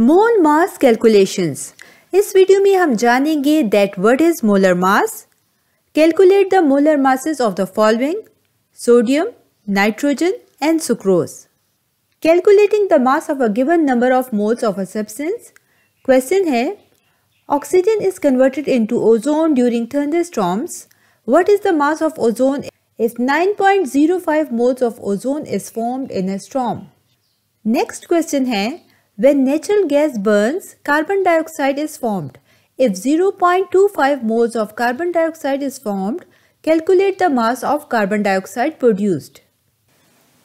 मोल mass calculations इस video में हम जानेंगे that what is molar mass calculate the molar masses of the following sodium nitrogen and sucrose calculating the mass of a given number of moles of a substance question है oxygen is converted into ozone during thunderstorms what is the mass of ozone if 9.05 moles of ozone is formed in a storm next question है When natural gas burns, carbon dioxide is formed. If 0.25 moles of carbon dioxide is formed, calculate the mass of carbon dioxide produced.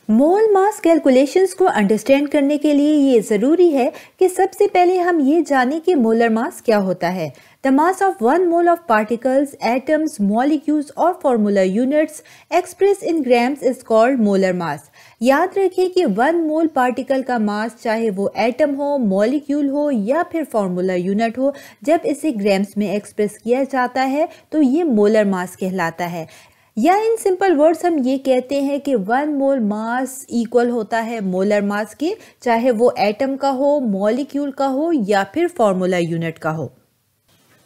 Mole mass calculations को understand करने के लिए ये ज़रूरी है कि सबसे पहले हम ये जानें कि मोलर मास क्या होता है the mass of one mole of particles atoms molecules और formula units express in grams is called molar mass याद रखें कि वन मोल पार्टिकल का मास चाहे वो एटम हो मॉलिक्यूल हो या फिर फॉर्मूला यूनिट हो जब इसे ग्राम्स में एक्सप्रेस किया जाता है तो ये मोलर मास कहलाता है या इन सिंपल वर्ड्स हम ये कहते हैं कि वन मोल मास इक्वल होता है मोलर मास के चाहे वो एटम का हो मॉलिक्यूल का हो या फिर फॉर्मूला यूनिट का हो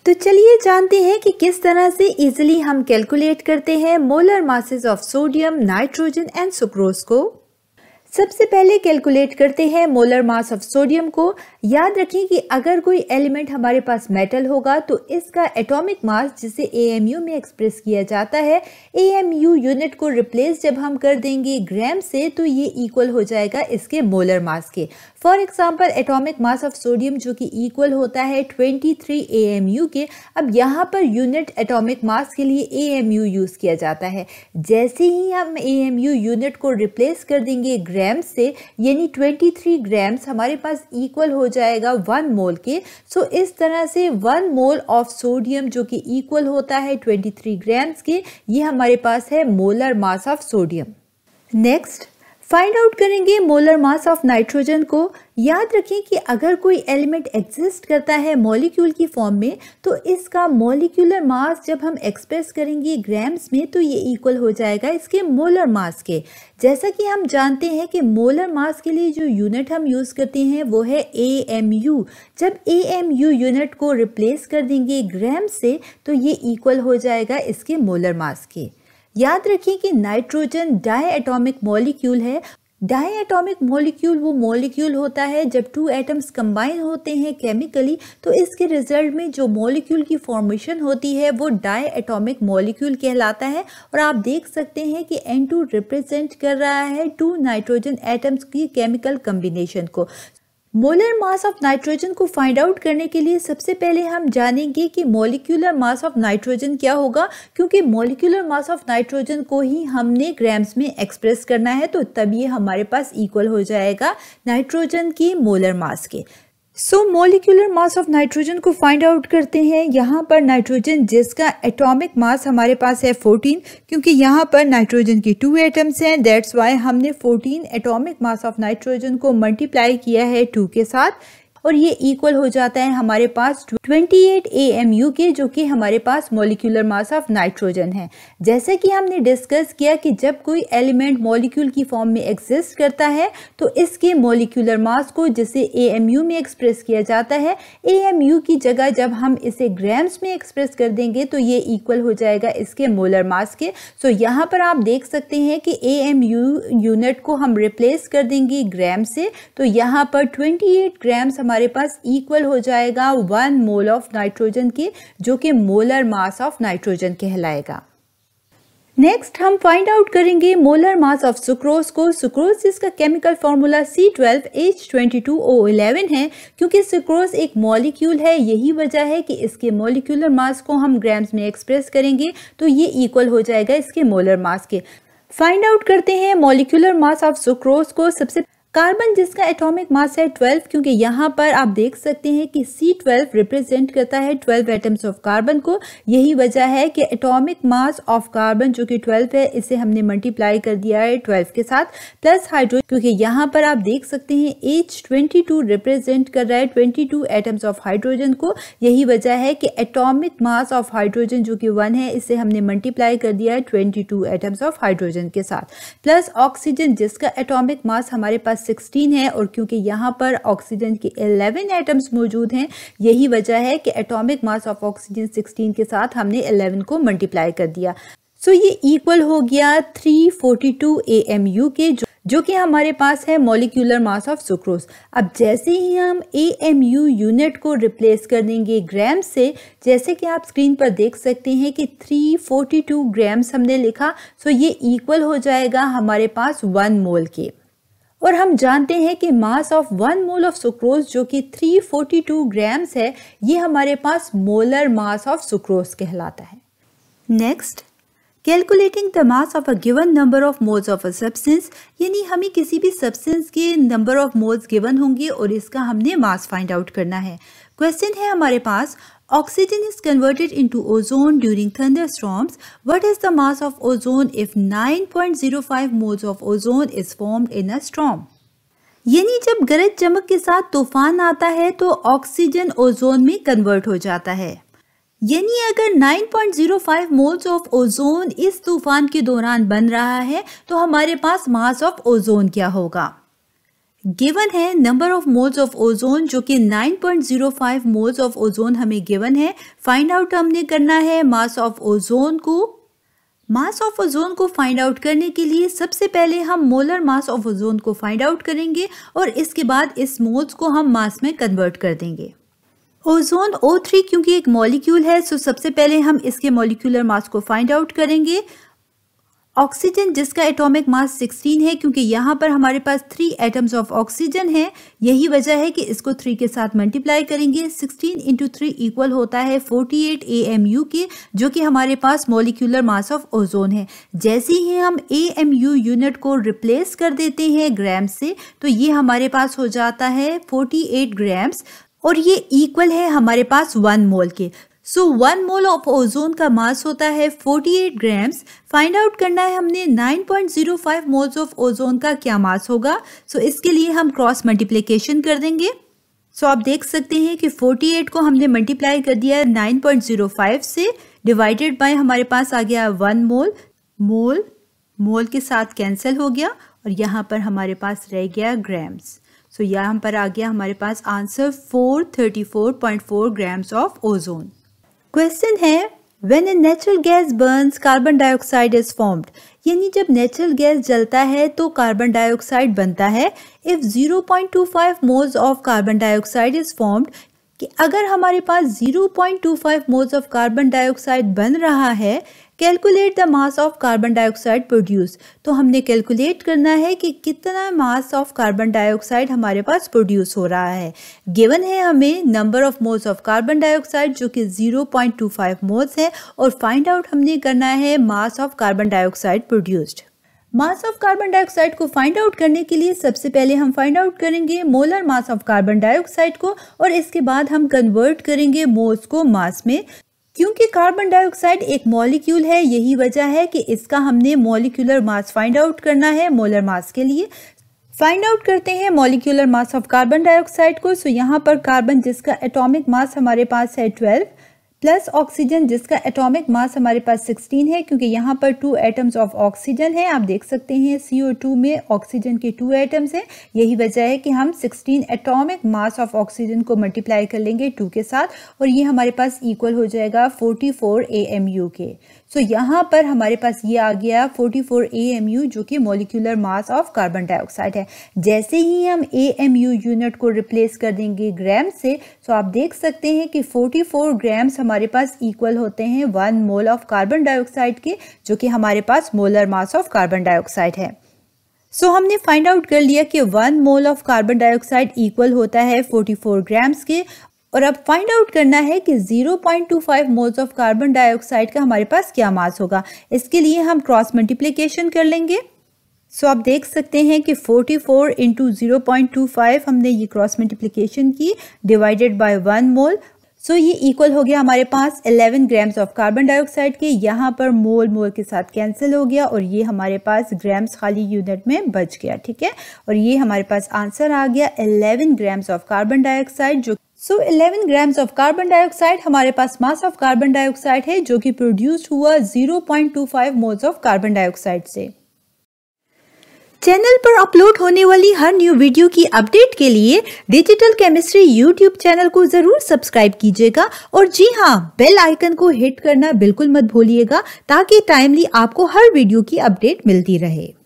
तो चलिए जानते हैं कि किस तरह से इजिली हम कैलकुलेट करते हैं molar masses of sodium nitrogen and sucrose को सबसे पहले कैलकुलेट करते हैं मोलर मास ऑफ सोडियम को याद रखें कि अगर कोई एलिमेंट हमारे पास मेटल होगा तो इसका एटॉमिक मास जिसे एएमयू में एक्सप्रेस किया जाता है एएमयू यूनिट को रिप्लेस जब हम कर देंगे ग्राम से तो ये इक्वल हो जाएगा इसके मोलर मास के for example atomic mass of sodium जो कि इक्वल होता है ट्वेंटी थ्री के अब यहाँ पर यूनिट एटोमिक मास के लिए ए यूज़ किया जाता है जैसे ही हम ए यूनिट को रिप्लेस कर देंगे ग्राम ग्राम से यानी 23 ग्राम्स हमारे पास इक्वल हो जाएगा वन मोल के सो so, इस तरह से वन मोल ऑफ सोडियम जो कि इक्वल होता है 23 ग्राम्स के ये हमारे पास है molar mass of sodium next find out करेंगे मोलर मास ऑफ नाइट्रोजन को याद रखें कि अगर कोई एलिमेंट एग्जिस्ट करता है मॉलिक्यूल की फॉर्म में तो इसका मॉलिक्यूलर मास जब हम एक्सप्रेस करेंगे ग्राम्स में तो ये इक्वल हो जाएगा इसके मोलर मास के जैसा कि हम जानते हैं कि मोलर मास के लिए जो यूनिट हम यूज़ करते हैं वो है ए एम यू जब ए एम यू यूनिट को रिप्लेस कर देंगे ग्राम से तो ये इक्वल हो जाएगा इसके मोलर मास के याद रखिए कि नाइट्रोजन डाई एटोमिक मॉलिक्यूल है डाई एटोमिक मॉलिक्यूल वो मॉलिक्यूल होता है जब टू एटम्स कंबाइन होते हैं केमिकली तो इसके रिजल्ट में जो मॉलिक्यूल की फॉर्मेशन होती है वो डाई एटोमिक मॉलिक्यूल कहलाता है और आप देख सकते हैं कि एन टू रिप्रेजेंट कर रहा है टू नाइट्रोजन एटम्स की केमिकल कम्बिनेशन को मोलर मास ऑफ नाइट्रोजन को फाइंड आउट करने के लिए सबसे पहले हम जानेंगे कि मॉलिक्यूलर मास ऑफ नाइट्रोजन क्या होगा क्योंकि मॉलिक्यूलर मास ऑफ नाइट्रोजन को ही हमने ग्राम्स में एक्सप्रेस करना है तो तब ये हमारे पास इक्वल हो जाएगा नाइट्रोजन की मोलर मास के so molecular mass of nitrogen को फाइंड आउट करते हैं यहाँ पर नाइट्रोजन जिसका एटॉमिक मास हमारे पास है 14 क्योंकि यहाँ पर नाइट्रोजन के टू एटम्स हैं दैट्स वाई हमने 14 एटॉमिक मास ऑफ नाइट्रोजन को मल्टीप्लाई किया है टू के साथ और ये इक्वल हो जाता है हमारे पास 28 एट के जो कि हमारे पास मॉलिक्यूलर मास ऑफ नाइट्रोजन है जैसे कि हमने डिस्कस किया कि जब कोई एलिमेंट मॉलिक्यूल की फॉर्म में एग्जिस्ट करता है तो इसके मॉलिक्यूलर मास को जिसे ए में एक्सप्रेस किया जाता है ए की जगह जब हम इसे ग्राम्स में एक्सप्रेस कर देंगे तो ये इक्वल हो जाएगा इसके मोलर मास के सो so, यहाँ पर आप देख सकते हैं कि ए यूनिट को हम रिप्लेस कर देंगे ग्राम से तो यहाँ पर ट्वेंटी ग्राम्स हमारे पास इक्वल हो जाएगा one mole mole of nitrogen की जो कि मोलर मास ऑफ नाइट्रोजन कहलाएगा नेक्स्ट हम फाइंड आउट करेंगे मोलर मास ऑफ सुक्रोज को सुक्रोज जिसका chemical formula C twelve H twenty two O eleven है क्योंकि सुक्रोज एक मॉलिक्यूल है यही वजह है कि इसके मॉलिक्यूलर मास को हम ग्राम्स में एक्सप्रेस करेंगे तो ये इक्वल हो जाएगा इसके मोलर मास के फाइंड आउट करते हैं मॉलिक्यूलर मास ऑफ सुक्रोज को सबसे कार्बन जिसका एटॉमिक मास है 12 क्योंकि यहाँ पर आप देख सकते हैं कि C12 रिप्रेजेंट करता है 12 एटम्स ऑफ कार्बन को यही वजह है कि एटॉमिक मास ऑफ कार्बन जो कि 12 है इसे हमने मल्टीप्लाई कर दिया है 12 के साथ प्लस हाइड्रोजन क्योंकि यहाँ पर आप देख सकते हैं एच टू रिप्रेजेंट कर रहा है 22 एटम्स ऑफ हाइड्रोजन को यही वजह है कि एटॉमिक मास ऑफ हाइड्रोजन जो कि वन है इसे हमने मल्टीप्लाई कर दिया है ट्वेंटी एटम्स ऑफ हाइड्रोजन के साथ प्लस ऑक्सीजन जिसका एटॉमिक मास हमारे पास पास 16 है और क्योंकि यहाँ पर ऑक्सीजन के 11 एटम्स मौजूद हैं यही वजह है कि एटॉमिक मास ऑफ ऑक्सीजन 16 के साथ हमने 11 को मल्टीप्लाई कर दिया सो so, ये इक्वल हो गया 342 फोर्टी के जो जो कि हमारे पास है मोलिकुलर मास ऑफ सुक्रोज अब जैसे ही हम ए एम यू यूनिट को रिप्लेस कर देंगे ग्राम से जैसे कि आप स्क्रीन पर देख सकते हैं कि 342 ग्राम्स हमने लिखा सो ये इक्वल हो जाएगा हमारे पास वन मोल के और हम जानते हैं कि mass of one mole of sucrose जो कि 342 ग्राम्स है ये हमारे पास मोलर मास ऑफ सुक्रोज कहलाता है next calculating the mass of a given number of moles of a substance यानी हमें किसी भी सब्सटेंस के नंबर ऑफ मोल्स गिवन होंगे और इसका हमने मास फाइंड आउट करना है क्वेश्चन है हमारे पास oxygen is converted into ozone during thunder storms what is the mass of ozone if 9.05 moles of ozone is formed in a storm यानी जब गरज चमक के साथ तूफान आता है तो ऑक्सीजन ओजोन में कन्वर्ट हो जाता है यानी अगर 9.05 मोल्स ऑफ ओजोन इस तूफान के दौरान बन रहा है तो हमारे पास मास ऑफ ओजोन क्या होगा गिवन है number of moles of ozone जो कि 9.05 मोल्स ऑफ ओजोन हमें गिवन है फाइंड आउट हमने करना है मास ऑफ ओजोन को मास ऑफ ओजोन को फाइंड आउट करने के लिए सबसे पहले हम मोलर मास ऑफ ओजोन को फाइंड आउट करेंगे और इसके बाद इस मोल्स को हम मास में कन्वर्ट कर देंगे ओजोन O3 क्योंकि एक मॉलिक्यूल है सो सबसे पहले हम इसके मॉलिक्यूलर मास को फाइंड आउट करेंगे ऑक्सीजन जिसका एटॉमिक मास 16 है क्योंकि यहाँ पर हमारे पास थ्री एटम्स ऑफ ऑक्सीजन है यही वजह है कि इसको थ्री के साथ मल्टीप्लाई करेंगे 16 इंटू थ्री इक्वल होता है 48 एट ए एम यू के जो कि हमारे पास मोलिकुलर मास ऑफ ओजोन है जैसे ही हम ए एम यू यूनिट को रिप्लेस कर देते हैं ग्राम से तो ये हमारे पास हो जाता है 48 ग्राम्स और ये इक्वल है हमारे पास वन मोल के so one mole of ozone का मास होता है 48 ग्राम्स फाइंड आउट करना है हमने 9.05 मोल्स ऑफ ओजोन का क्या मास होगा सो so, इसके लिए हम क्रॉस मल्टीप्लीकेशन कर देंगे सो so, आप देख सकते हैं कि 48 को हमने मल्टीप्लाई कर दिया 9.05 से डिवाइडेड बाय हमारे पास आ गया वन मोल मोल मोल के साथ कैंसिल हो गया और यहाँ पर हमारे पास रह गया ग्राम्स सो so, यहाँ पर आ गया हमारे पास answer 434.4 grams of ozone question है when a natural gas burns carbon dioxide is formed यानी जब नेचुरल गैस जलता है तो कार्बन डाइऑक्साइड बनता है if 0.25 moles of carbon dioxide is formed कि अगर हमारे पास 0.25 मोल्स ऑफ कार्बन डाइऑक्साइड बन रहा है calculate the mass of carbon dioxide produce तो हमने कैलकुलेट करना है कि कितना मास ऑफ कार्बन डाइऑक्साइड हमारे पास प्रोड्यूस हो रहा है गिवन है हमें number of moles of carbon dioxide जो कि 0.25 मोल्स है और फाइंड आउट हमने करना है mass of carbon dioxide produced mass of carbon dioxide को फाइंड आउट करने के लिए सबसे पहले हम फाइंड आउट करेंगे molar mass of carbon dioxide को और इसके बाद हम कन्वर्ट करेंगे मोल्स को मास में क्योंकि कार्बन डाइऑक्साइड एक मॉलिक्यूल है यही वजह है कि इसका हमने मॉलिक्यूलर मास फाइंड आउट करना है मोलर मास के लिए फाइंड आउट करते हैं molecular mass of carbon dioxide को सो यहाँ पर कार्बन जिसका एटॉमिक मास हमारे पास है ट्वेल्व प्लस ऑक्सीजन जिसका एटॉमिक मास हमारे पास 16 है क्योंकि यहाँ पर टू एटम्स ऑफ ऑक्सीजन है आप देख सकते हैं CO2 में ऑक्सीजन के टू एटम्स हैं यही वजह है कि हम 16 एटॉमिक मास ऑफ ऑक्सीजन को मल्टीप्लाई कर लेंगे टू के साथ और ये हमारे पास इक्वल हो जाएगा 44 AMU के सो so, यहाँ पर हमारे पास ये आ गया 44 फोर जो कि molecular mass of carbon dioxide है जैसे ही हम ए यूनिट को रिप्लेस कर देंगे ग्राम से सो तो so आप देख सकते हैं कि 44 ग्राम्स हमारे पास इक्वल होते हैं one mole of carbon dioxide के जो कि हमारे पास molar mass of carbon dioxide है सो so, हमने फाइंड आउट कर लिया कि one mole of carbon dioxide equal होता है 44 ग्राम्स के और अब फाइंड आउट करना है कि 0.25 मोल्स ऑफ कार्बन डाइऑक्साइड का हमारे पास क्या मास होगा इसके लिए हम क्रॉस मल्टीप्लीकेशन कर लेंगे सो आप देख सकते हैं कि 44 फोर इंटू हमने ये क्रॉस मल्टीप्लीकेशन की divided by one mole so ये इक्वल हो गया हमारे पास 11 ग्राम्स ऑफ कार्बन डाइऑक्साइड के यहाँ पर मोल मोल के साथ कैंसिल हो गया और ये हमारे पास ग्राम्स खाली यूनिट में बच गया ठीक है और ये हमारे पास आंसर आ गया 11 ग्राम्स ऑफ कार्बन डाइऑक्साइड जो so so, 11 grams of carbon dioxide हमारे पास मास ऑफ कार्बन डाइऑक्साइड है जो कि प्रोड्यूस हुआ 0.25 मोल्स ऑफ कार्बन डाइऑक्साइड से चैनल पर अपलोड होने वाली हर न्यू वीडियो की अपडेट के लिए डिजिटल केमिस्ट्री यूट्यूब चैनल को ज़रूर सब्सक्राइब कीजिएगा और जी हाँ बेल आइकन को हिट करना बिल्कुल मत भूलिएगा ताकि टाइमली आपको हर वीडियो की अपडेट मिलती रहे